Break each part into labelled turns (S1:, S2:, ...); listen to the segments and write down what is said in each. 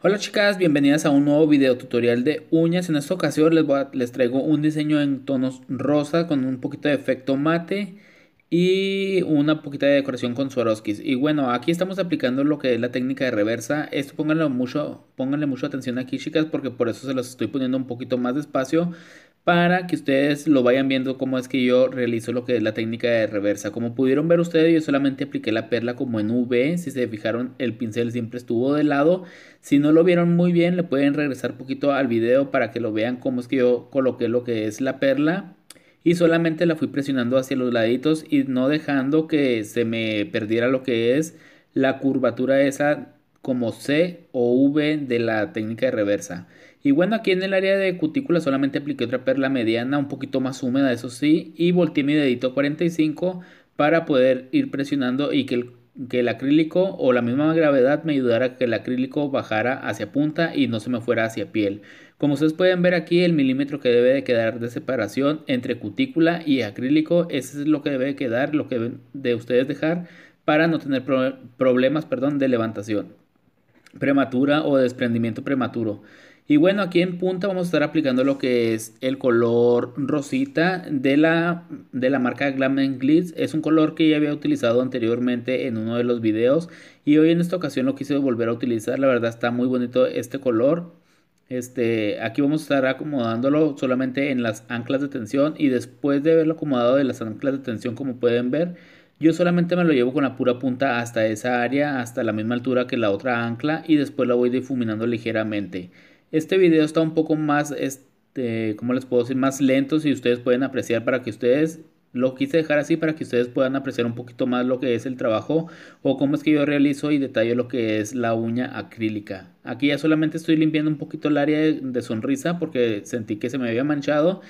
S1: Hola chicas, bienvenidas a un nuevo video tutorial de uñas. En esta ocasión les, les traigo un diseño en tonos rosa con un poquito de efecto mate y una poquita de decoración con Swarovskis. Y bueno, aquí estamos aplicando lo que es la técnica de reversa. Esto pónganle mucho, pónganle mucho atención aquí chicas porque por eso se los estoy poniendo un poquito más despacio para que ustedes lo vayan viendo cómo es que yo realizo lo que es la técnica de reversa. Como pudieron ver ustedes, yo solamente apliqué la perla como en V. Si se fijaron, el pincel siempre estuvo de lado. Si no lo vieron muy bien, le pueden regresar poquito al video para que lo vean cómo es que yo coloqué lo que es la perla. Y solamente la fui presionando hacia los laditos y no dejando que se me perdiera lo que es la curvatura esa como C o V de la técnica de reversa. Y bueno, aquí en el área de cutícula solamente apliqué otra perla mediana, un poquito más húmeda, eso sí, y volteé mi dedito 45 para poder ir presionando y que el, acrílico o la misma gravedad me ayudara a que el acrílico bajara hacia punta y no se me fuera hacia piel. Como ustedes pueden ver aquí, el milímetro que debe de quedar de separación entre cutícula y acrílico, ese es lo que debe de quedar, lo que deben de ustedes dejar para no tener problemas perdón, de levantación prematura o desprendimiento prematuro. Y bueno, aquí en punta vamos a estar aplicando lo que es el color rosita de la, de la marca Glam Glitz. Es un color que ya había utilizado anteriormente en uno de los videos y hoy en esta ocasión lo quise volver a utilizar. La verdad está muy bonito este color. Este, aquí vamos a estar acomodándolo solamente en las anclas de tensión y después de haberlo acomodado de las anclas de tensión como pueden ver, yo solamente me lo llevo con la pura punta hasta esa área, hasta la misma altura que la otra ancla y después la voy difuminando ligeramente. Este video está un poco más, este, ¿cómo les puedo decir? Más lento si ustedes pueden apreciar para que ustedes lo quise dejar así para que ustedes puedan apreciar un poquito más lo que es el trabajo o cómo es que yo realizo y detallo lo que es la uña acrílica. Aquí ya solamente estoy limpiando un poquito el área de sonrisa porque sentí que se me había manchado.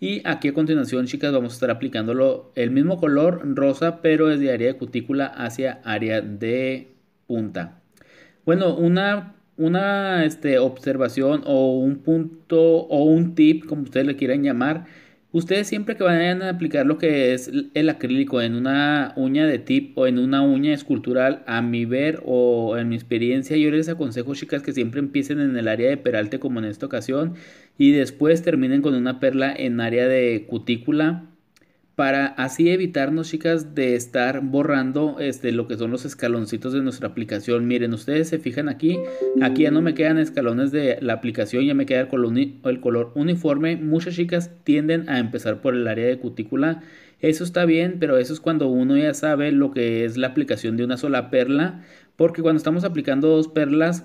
S1: Y aquí a continuación, chicas, vamos a estar aplicándolo el mismo color rosa, pero desde área de cutícula hacia área de punta. Bueno, una una este, observación o un punto o un tip, como ustedes le quieran llamar, ustedes siempre que vayan a aplicar lo que es el acrílico en una uña de tip o en una uña escultural, a mi ver o en mi experiencia, yo les aconsejo chicas que siempre empiecen en el área de peralte como en esta ocasión y después terminen con una perla en área de cutícula para así evitarnos, chicas, de estar borrando este, lo que son los escaloncitos de nuestra aplicación. Miren, ustedes se fijan aquí, aquí ya no me quedan escalones de la aplicación, ya me queda el color, el color uniforme. Muchas chicas tienden a empezar por el área de cutícula. Eso está bien, pero eso es cuando uno ya sabe lo que es la aplicación de una sola perla, porque cuando estamos aplicando dos perlas,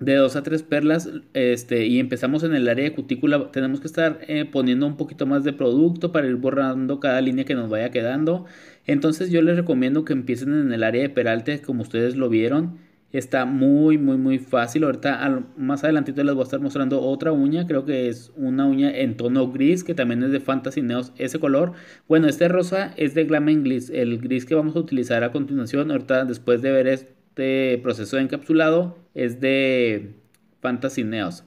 S1: de dos a tres perlas este, y empezamos en el área de cutícula, tenemos que estar eh, poniendo un poquito más de producto para ir borrando cada línea que nos vaya quedando. Entonces yo les recomiendo que empiecen en el área de peralte como ustedes lo vieron. Está muy, muy, muy fácil. Ahorita más adelantito les voy a estar mostrando otra uña. Creo que es una uña en tono gris que también es de Fantasy Neos ese color. Bueno, este rosa es de Glamen Gliss, el gris que vamos a utilizar a continuación. Ahorita después de ver esto este proceso de encapsulado es de Fantasy Neos.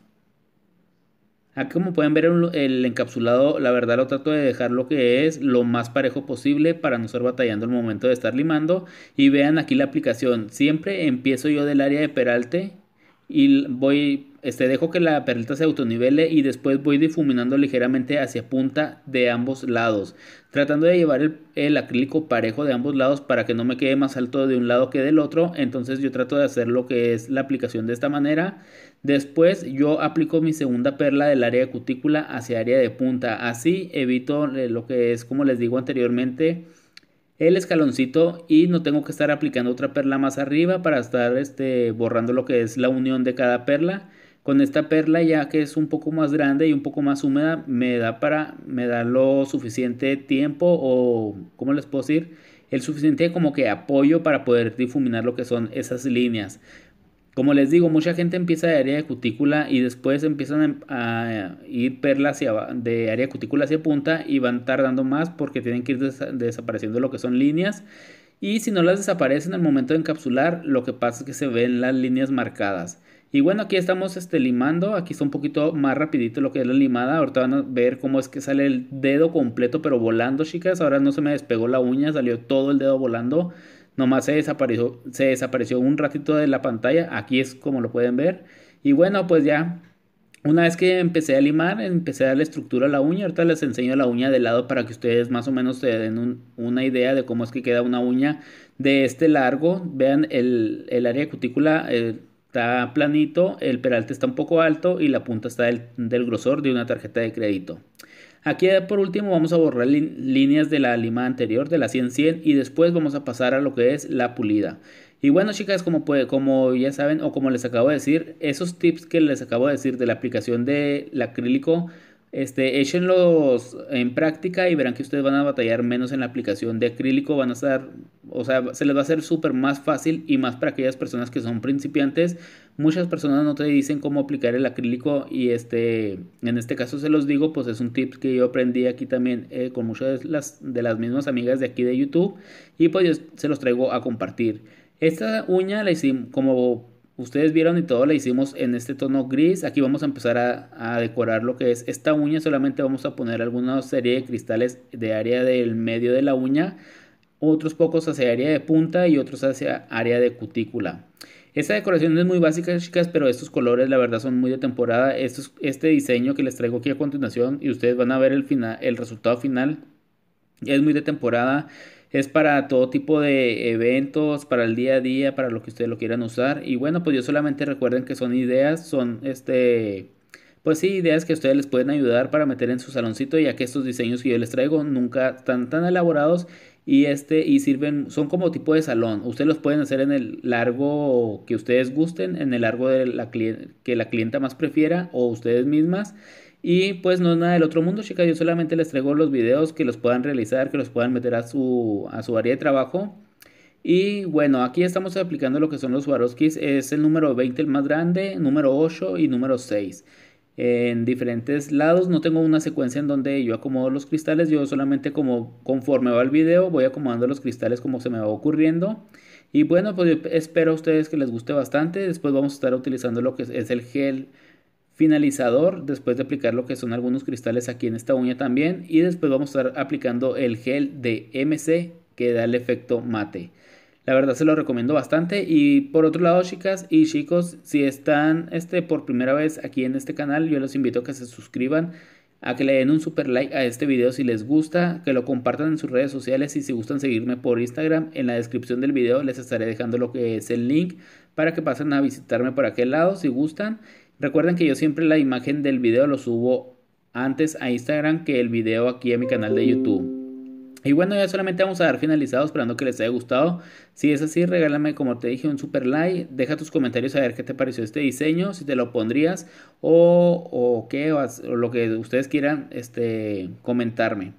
S1: Aquí como pueden ver el encapsulado, la verdad lo trato de dejar lo que es lo más parejo posible para no estar batallando el momento de estar limando. Y vean aquí la aplicación, siempre empiezo yo del área de peralte y voy este, dejo que la perlita se autonivele y después voy difuminando ligeramente hacia punta de ambos lados, tratando de llevar el, acrílico parejo de ambos lados para que no me quede más alto de un lado que del otro, entonces yo trato de hacer lo que es la aplicación de esta manera, después yo aplico mi segunda perla del área de cutícula hacia área de punta, así evito eh, lo que es como les digo anteriormente, el escaloncito y no tengo que estar aplicando otra perla más arriba para estar este, borrando lo que es la unión de cada perla con esta perla ya que es un poco más grande y un poco más húmeda, me da para me da lo suficiente tiempo o cómo les puedo decir, el suficiente como que apoyo para poder difuminar lo que son esas líneas. Como les digo, mucha gente empieza de área de cutícula y después empiezan a, ir perlas de área cutícula hacia punta y van tardando más porque tienen que ir desapareciendo lo que son líneas. Y si no las desaparecen al momento de encapsular, lo que pasa es que se ven las líneas marcadas. Y bueno, aquí estamos este, limando, aquí está un poquito más rapidito lo que es la limada, ahorita van a ver cómo es que sale el dedo completo pero volando chicas, ahora no se me despegó la uña, salió todo el dedo volando, nomás se desapareció, se desapareció un ratito de la pantalla, aquí es como lo pueden ver, y bueno pues ya una vez que empecé a limar, empecé a darle estructura a la uña. Ahorita les enseño la uña de lado para que ustedes más o menos se den una idea de cómo es que queda una uña de este largo. Vean el, el área cutícula, eh, está planito, el peralte está un poco alto y la punta está del, grosor de una tarjeta de crédito. Aquí eh, por último vamos a borrar líneas de la lima anterior de la 100-100 y después vamos a pasar a lo que es la pulida. Y bueno chicas, como, puede, como ya saben o como les acabo de decir, esos tips que les acabo de decir de la aplicación del acrílico este, échenlos en práctica y verán que ustedes van a batallar menos en la aplicación de acrílico, van a estar, o sea, se les va a hacer súper más fácil y más para aquellas personas que son principiantes. Muchas personas no te dicen cómo aplicar el acrílico y este, en este caso se los digo, pues es un tip que yo aprendí aquí también eh, con muchas de las, de las mismas amigas de aquí de YouTube y pues se los traigo a compartir. Esta uña la hicimos como Ustedes vieron y todo lo hicimos en este tono gris. Aquí vamos a empezar a, decorar lo que es esta uña. Solamente vamos a poner alguna serie de cristales de área del medio de la uña. Otros pocos hacia área de punta y otros hacia área de cutícula. Esta decoración es muy básica, chicas, pero estos colores la verdad son muy de temporada. este diseño que les traigo aquí a continuación y ustedes van a ver el, final, el resultado final. Es muy de temporada es para todo tipo de eventos, para el día a día, para lo que ustedes lo quieran usar. Y bueno, pues yo solamente recuerden que son ideas, son este... Pues sí, ideas que ustedes les pueden ayudar para meter en su saloncito, ya que estos diseños que yo les traigo nunca están tan elaborados y este y sirven son como tipo de salón ustedes los pueden hacer en el largo que ustedes gusten en el largo de la que la clienta más prefiera o ustedes mismas y pues no es nada del otro mundo, chicas. Yo solamente les traigo los videos que los puedan realizar, que los puedan meter a su, a su área de trabajo. Y bueno, aquí estamos aplicando lo que son los Swarovskis. Es el número 20 el más grande, número 8 y número 6. En diferentes lados, no tengo una secuencia en donde yo acomodo los cristales. Yo solamente como conforme va el video voy acomodando los cristales como se me va ocurriendo. Y bueno, pues espero a ustedes que les guste bastante. Después vamos a estar utilizando lo que es el gel finalizador después de aplicar lo que son algunos cristales aquí en esta uña también y después vamos a estar aplicando el gel de MC que da el efecto mate. La verdad se lo recomiendo bastante. Y por otro lado, chicas y chicos, si están este, por primera vez aquí en este canal, yo los invito a que se suscriban, a que le den un super like a este video si les gusta, que lo compartan en sus redes sociales y si gustan seguirme por Instagram, en la descripción del video les estaré dejando lo que es el link para que pasen a visitarme por aquel lado si gustan. Recuerden que yo siempre la imagen del video lo subo antes a Instagram que el video aquí a mi canal de YouTube. Y bueno, ya solamente vamos a dar finalizado, esperando que les haya gustado. Si es así, regálame, como te dije, un super like. Deja tus comentarios a ver qué te pareció este diseño, si te lo pondrías o, qué, lo que ustedes quieran este, comentarme.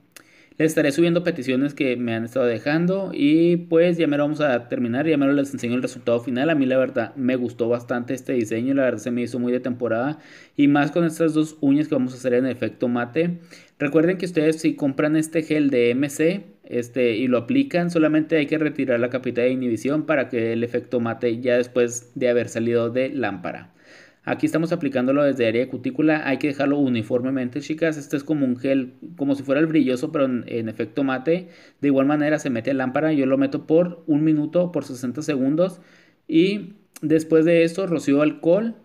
S1: Les estaré subiendo peticiones que me han estado dejando y pues ya me lo vamos a terminar, ya me lo les enseño el resultado final. A mí la verdad me gustó bastante este diseño, la verdad se me hizo muy de temporada y más con estas dos uñas que vamos a hacer en efecto mate. Recuerden que ustedes si compran este gel de MC este, y lo aplican, solamente hay que retirar la capita de inhibición para que el efecto mate ya después de haber salido de lámpara. Aquí estamos aplicándolo desde área de cutícula. Hay que dejarlo uniformemente, chicas. Este es como un gel, como si fuera el brilloso, pero en, efecto mate. De igual manera se mete lámpara. Yo lo meto por un minuto, por 60 segundos. Y después de esto rocío alcohol.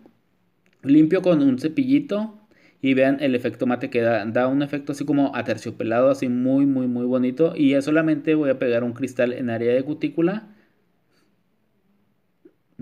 S1: Limpio con un cepillito. Y vean el efecto mate que da, da un efecto así como aterciopelado, así muy, muy, muy bonito. Y ya solamente voy a pegar un cristal en área de cutícula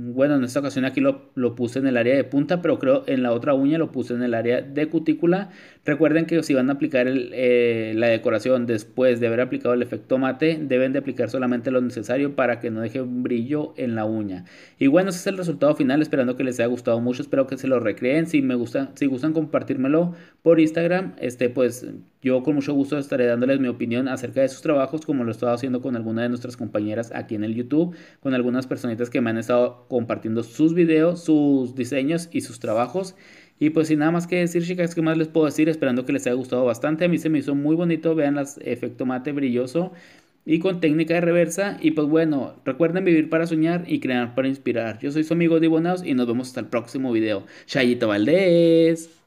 S1: bueno, en esta ocasión aquí lo, puse en el área de punta, pero creo en la otra uña lo puse en el área de cutícula. Recuerden que si van a aplicar eh, la decoración después de haber aplicado el efecto mate, deben de aplicar solamente lo necesario para que no deje brillo en la uña. Y bueno, ese es el resultado final, esperando que les haya gustado mucho, espero que se lo recreen. Si me gustan, si gustan compartírmelo por Instagram, este pues yo con mucho gusto estaré dándoles mi opinión acerca de sus trabajos, como lo he estado haciendo con alguna de nuestras compañeras aquí en el YouTube, con algunas personitas que me han estado compartiendo sus videos, sus diseños y sus trabajos. Y pues sin nada más que decir, chicas, ¿qué más les puedo decir? Esperando que les haya gustado bastante. A mí se me hizo muy bonito, vean las efecto mate brilloso y con técnica de reversa. Y pues bueno, recuerden vivir para soñar y crear para inspirar. Yo soy su amigo Dibonaos y nos vemos hasta el próximo video. Chayito Valdés.